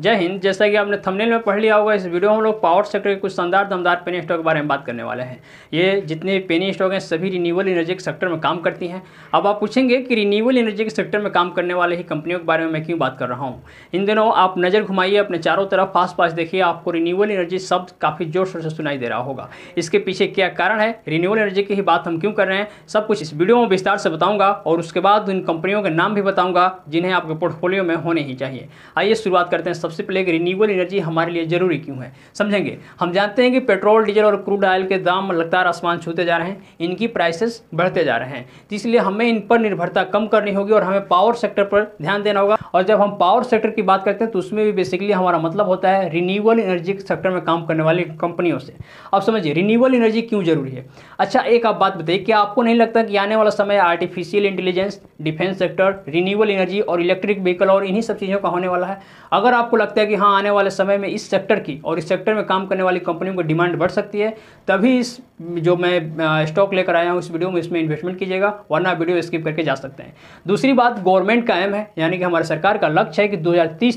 जय हिंद जैसा कि आपने थंबनेल में पढ़ लिया होगा इस वीडियो में हम लोग पावर सेक्टर के कुछ शानदार दमदार पेनी स्टॉक के बारे में बात करने वाले हैं ये जितने पेनी स्टॉक हैं सभी रिन्यूएबल एनर्जी के सेक्टर में काम करती हैं अब आप पूछेंगे कि रिन्यूएबल एनर्जी के सेक्टर में काम करने वाले ही कंपनियों के बारे में मैं क्यों बात कर रहा हूँ इन दिनों आप नज़र घुमाइए अपने चारों तरफ पास पास देखिए आपको रिन्यूएबल एनर्जी शब्द काफ़ी जोर शोर से सुनाई दे रहा होगा इसके पीछे क्या कारण है रिन्यूएबल एनर्जी की ही बात हम क्यों कर रहे हैं सब कुछ इस वीडियो में विस्तार से बताऊँगा और उसके बाद उन कंपनियों के नाम भी बताऊँगा जिन्हें आपके पोर्टफोलियो में होने ही चाहिए आइए शुरुआत करते हैं सबसे पहले रिन्यूएबल एनर्जी हमारे लिए ज़रूरी क्यों है समझेंगे हम जानते हैं कि पेट्रोल डीजल और क्रूड ऑयल के दाम लगातार आसमान छूते जा रहे हैं इनकी प्राइसेस बढ़ते जा रहे हैं इसलिए हमें इन पर निर्भरता कम करनी होगी और हमें पावर सेक्टर पर ध्यान देना होगा और जब हम पावर सेक्टर की बात करते हैं तो उसमें भी बेसिकली हमारा मतलब होता है रिन्यूएबल एनर्जी सेक्टर में काम करने वाली कंपनियों से अब समझिए रिन्यूएबल एनर्जी क्यों जरूरी है अच्छा एक आप बात बताइए कि आपको नहीं लगता कि आने वाला समय artificial intelligence defence sector renewable energy और इलेक्ट्रिक व्हीकल और इन्हीं सब चीज़ों का होने वाला है अगर आपको आपको लगता है कि हाँ आने वाले समय में इस सेक्टर की और इस सेक्टर में काम करने वाली कंपनियों की डिमांड बढ़ सकती है तभी इस जो मैं स्टॉक लेकर आया हूँ इस वीडियो में इसमें इन्वेस्टमेंट कीजिएगा वरना वीडियो स्किप करके जा सकते हैं दूसरी बात गवर्नमेंट का एम है यानी कि हमारे सरकार का लक्ष्य है कि दो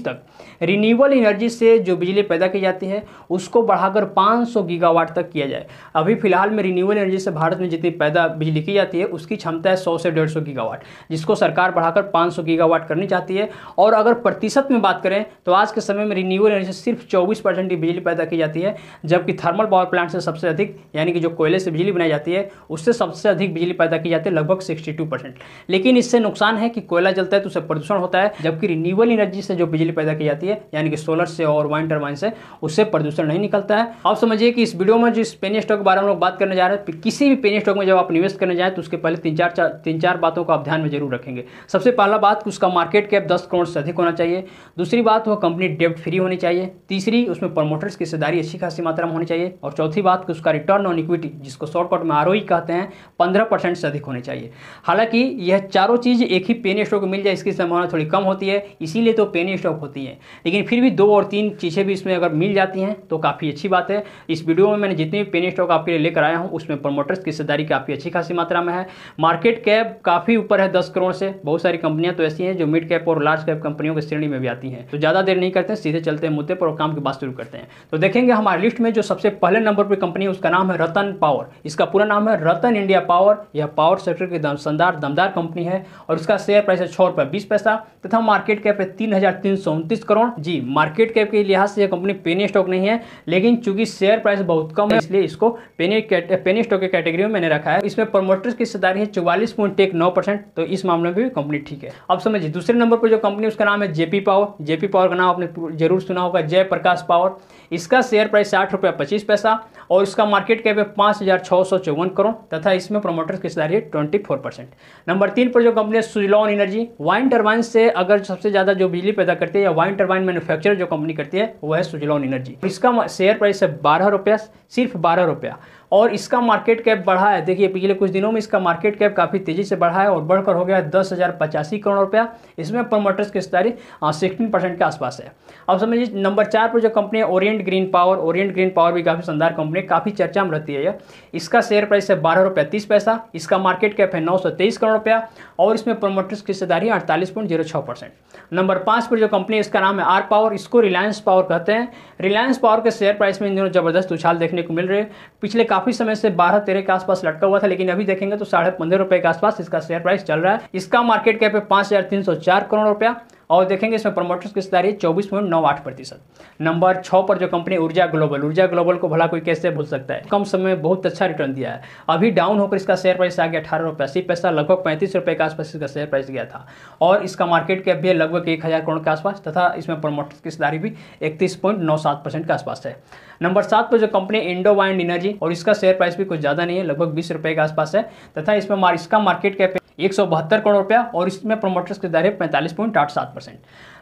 तक रिन्यूबल एनर्जी से जो बिजली पैदा की जाती है उसको बढ़ाकर पाँच गीगावाट तक किया जाए अभी फिलहाल में रिन्यूबल एनर्जी से भारत में जितनी पैदा बिजली की जाती है उसकी क्षमता है सौ से डेढ़ गीगावाट जिसको सरकार बढ़ाकर पाँच गीगावाट करनी चाहती है और अगर प्रतिशत में बात करें तो आज आज के समय में रिन्यूएबल एनर्जी से सिर्फ चौबीस परसेंट की बिजली पैदा की जाती है जबकि थर्मल पावर प्लांट से सबसे अधिक यानी कि जो कोयले से बिजली बनाई जाती है उससे सबसे अधिक बिजली पैदा की जाती है लगभग सिक्सटी टू परसेंट लेकिन इससे नुकसान है कि कोयला जलता है तो उससे प्रदूषण होता है जबकि रिन्यूएबल एनर्जी से जो बिजली पैदा की जाती है यानी कि सोलर से और वाइन टर्बाइन से उससे प्रदूषण नहीं निकलता है आप समझिए कि इस वीडियो में जो पेनी स्टॉक के बारे में लोग बात करने जा रहे हैं तो किसी भी पेनी स्टॉक में जब आप निवेश करने जाए तो उसके पहले तीन चार चार तीन चार बातों को आप ध्यान में जरूर रखेंगे सबसे पहला बात उसका मार्केट कैप दस करोड़ से अधिक होना चाहिए दूसरी बात वह कंपनी कंपनी डेब्ट फ्री होनी चाहिए तीसरी उसमें प्रमोटर्स की हिस्सेदारी अच्छी खासी मात्रा में होनी चाहिए और चौथी बात कि उसका रिटर्न ऑन इक्विटी जिसको शॉर्टकट में आर कहते हैं पंद्रह परसेंट से अधिक होने चाहिए हालांकि यह चारों चीज़ एक ही पेनी स्टॉक मिल जाए इसकी संभावना थोड़ी कम होती है इसीलिए तो पेनी स्टॉक होती है लेकिन फिर भी दो और तीन चीज़ें भी इसमें अगर मिल जाती हैं तो काफ़ी अच्छी बात है इस वीडियो में मैंने जितने भी पेनी स्टॉक आपके लिए लेकर आया हूँ उसमें प्रमोटर्स की हिस्सेदारी काफ़ी अच्छी खासी मात्रा में है मार्केट कैप काफ़ी ऊपर है दस करोड़ से बहुत सारी कंपनियां तो ऐसी हैं जो मिड कैप और लार्ज कैप कंपनियों की श्रेणी में भी आती हैं तो ज़्यादा देर नहीं करते हैं सीधे चलते हैं मुद्दे पर और काम की बात शुरू करते हैं तो देखेंगे हमारे लिस्ट में जो सबसे पहले नंबर पर कंपनी है उसका नाम है रतन पावर इसका पूरा नाम है रतन इंडिया पावर यह पावर सेक्टर की शानदार दमदार कंपनी है और उसका शेयर प्राइस है छः रुपये बीस पैसा तथा मार्केट कैप है तीन हज़ार तीन सौ उनतीस करोड़ जी मार्केट कैप के लिहाज से यह कंपनी पेनी स्टॉक नहीं है लेकिन चूंकि शेयर प्राइस बहुत कम है इसलिए इसको पेनी पेनी स्टॉक के कैटेगरी में मैंने रखा है इसमें प्रमोटर्स की हिस्सेदारी है चौवालीस पॉइंट एक नौ परसेंट तो इस मामले में भी कंपनी ठीक है अब समझिए दूसरे नंबर पर जो कंपनी उसका नाम है जेपी पावर जेपी पावर का नाम नाम आपने जरूर सुना होगा जय प्रकाश पावर इसका शेयर प्राइस साठ रुपया पच्चीस पैसा और इसका मार्केट कैप है पाँच हज़ार छः सौ चौवन करोड़ तथा इसमें प्रोमोटर्स की सारी है ट्वेंटी फोर परसेंट नंबर तीन पर जो कंपनी है सुजलॉन एनर्जी वाइन टर्बाइन से अगर सबसे ज़्यादा जो बिजली पैदा करती है या वाइन टर्बाइन मैन्युफैक्चरर जो कंपनी करती है वह है सुजलॉन एनर्जी इसका शेयर प्राइस है बारह रुपया सिर्फ बारह रुपया और इसका मार्केट कैप बढ़ा है देखिए पिछले कुछ दिनों में इसका मार्केट कैप काफ़ी तेज़ी से बढ़ा है और बढ़कर हो गया है दस हज़ार पचासी करोड़ रुपया इसमें प्रोमोटर्स की हिस्सेदारी सिक्सटीन हाँ, परसेंट के आसपास है अब समझिए नंबर चार पर जो कंपनी है Orient Green Power Orient Green Power भी काफ़ी शानदार कंपनी काफ़ी चर्चा में रहती है यह इसका शेयर प्राइस है बारह रुपया तीस पैसा इसका मार्केट कैप है नौ सौ तेईस करोड़ रुपया और इसमें प्रोमोटर्स की हिस्सेदारी अड़तालीस पॉइंट जीरो छः परसेंट नंबर पाँच पर जो कंपनी है इसका नाम है आर पावर इसको रिलायंस पावर कहते हैं रिलायंस पावर के शेयर प्राइस में इन दिनों जबरदस्त उछाल देखने को मिल रहे हैं पिछले काफ़ी काफी समय से बारह तेरह के आसपास लटका हुआ था लेकिन अभी देखेंगे तो साढ़े पंद्रह रुपए के आसपास इसका शेयर प्राइस चल रहा है इसका मार्केट कैप है पांच करोड़ रुपया और देखेंगे इसमें प्रमोटर्स की हिस्सेदारी चौबीस पॉइंट नौ आठ प्रतिशत नंबर छः पर जो कंपनी ऊर्जा ग्लोबल ऊर्जा ग्लोबल को भला कोई कैसे भूल सकता है कम समय में बहुत अच्छा रिटर्न दिया है अभी डाउन होकर इसका शेयर प्राइस आ गया अठारह रुपये अस्सी पैसा लगभग पैंतीस रुपये के आसपास इसका शेयर प्राइस गया था और इसका मार्केट कैप भी है लगभग एक हज़ार करोड़ के आसपास तथा इसमें प्रमोटर्स की हिस्सेदारी भी इकतीस पॉइंट नौ सात परसेंट के आसपास है नंबर सात पर जो कंपनी इंडो वाइंड एनर्जी और इसका शेयर प्राइस भी कुछ ज़्यादा नहीं है लगभग बीस रुपये के आसपास है तथा इसमें इसका मार्केट कैप एक करोड़ रुपया और इसमें प्रोमोटर्स के दायरे पैंतालीस पॉइंट आठ सात परसेंट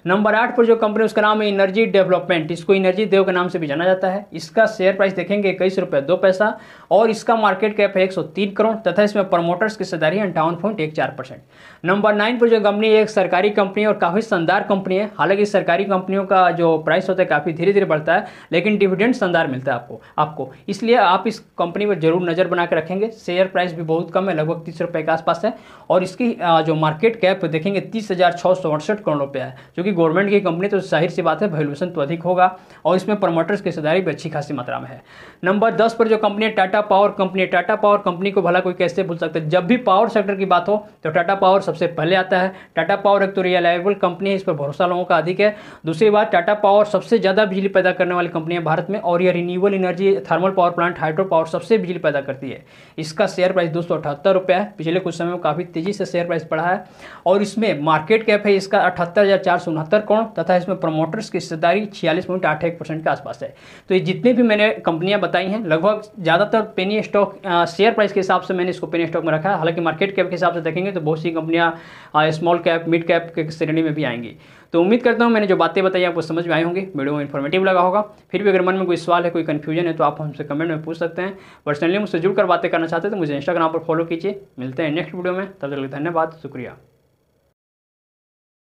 नंबर आठ पर जो कंपनी उसका नाम है एनर्जी डेवलपमेंट इसको एनर्जी देव के नाम से भी जाना जाता है इसका शेयर प्राइस देखेंगे इक्कीस रुपये दो पैसा और इसका मार्केट कैप है एक सौ तीन करोड़ तथा इसमें प्रमोटर्स की हिस्सेदारी अंठावन पॉइंट एक चार परसेंट नंबर नाइन पर जो कंपनी है एक सरकारी कंपनी है और काफ़ी शानदार कंपनी है हालांकि सरकारी कंपनियों का जो प्राइस होता है काफ़ी धीरे धीरे बढ़ता है लेकिन डिविडेंड शानदार मिलता है आपको आपको इसलिए आप इस कंपनी पर जरूर नज़र बना के रखेंगे शेयर प्राइस भी बहुत कम है लगभग तीस रुपये के आसपास है और इसकी जो मार्केट कैप देखेंगे तीस हज़ार सौ अड़सठ करोड़ रुपया है जो कि गवर्नमेंट की कंपनी तो जाहिर सी बात है वैल्यूशन तो अधिक होगा और इसमें प्रमोटर्स की हिस्सेदारी भी अच्छी खासी मात्रा में है नंबर दस पर जो कंपनी है Tata power company Tata power company को भला कोई कैसे भूल सकता है जब भी पावर सेक्टर की बात हो तो टाटा पावर सबसे पहले आता है टाटा पावर एक तो रिलायबल कंपनी है इस पर भरोसा लोगों का अधिक है दूसरी बात टाटा पावर सबसे ज़्यादा बिजली पैदा करने वाली कंपनी है भारत में और यह renewable energy thermal power plant hydro power सबसे बिजली पैदा करती है इसका शेयर प्राइस दो रुपया है पिछले कुछ समय में काफ़ी तेज़ी से शेयर प्राइस बढ़ा है और इसमें मार्केट कैप है इसका अठहत्तर उनहत्तर करोड़ तथा इसमें प्रमोटर्स की हिस्सेदारी छियालीस पॉइंट आठ एक परसेंट के आसपास है तो ये जितने भी मैंने कंपनियां बताई हैं लगभग ज़्यादातर पेनी स्टॉक शेयर प्राइस के हिसाब से मैंने इसको पेनी स्टॉक में रखा है हालांकि मार्केट कैप के हिसाब से देखेंगे तो बहुत सी कंपनियाँ स्मॉल कैप मिड कैप के श्रेणी में भी आएंगी तो उम्मीद करता हूँ मैंने जो बातें बताई आपको समझ में आए होंगे वीडियो इन्फॉर्मेटिव लगा होगा फिर भी अगर मन में कोई सवाल है कोई कन्फ्यूजन है तो आप हमसे कमेंट में पूछ सकते हैं पर्सनली मुझसे जुड़कर बातें करना चाहते हैं तो मुझे इंस्टाग्राम पर फॉलो कीजिए मिलते हैं नेक्स्ट वीडियो में तब तक धन्यवाद शुक्रिया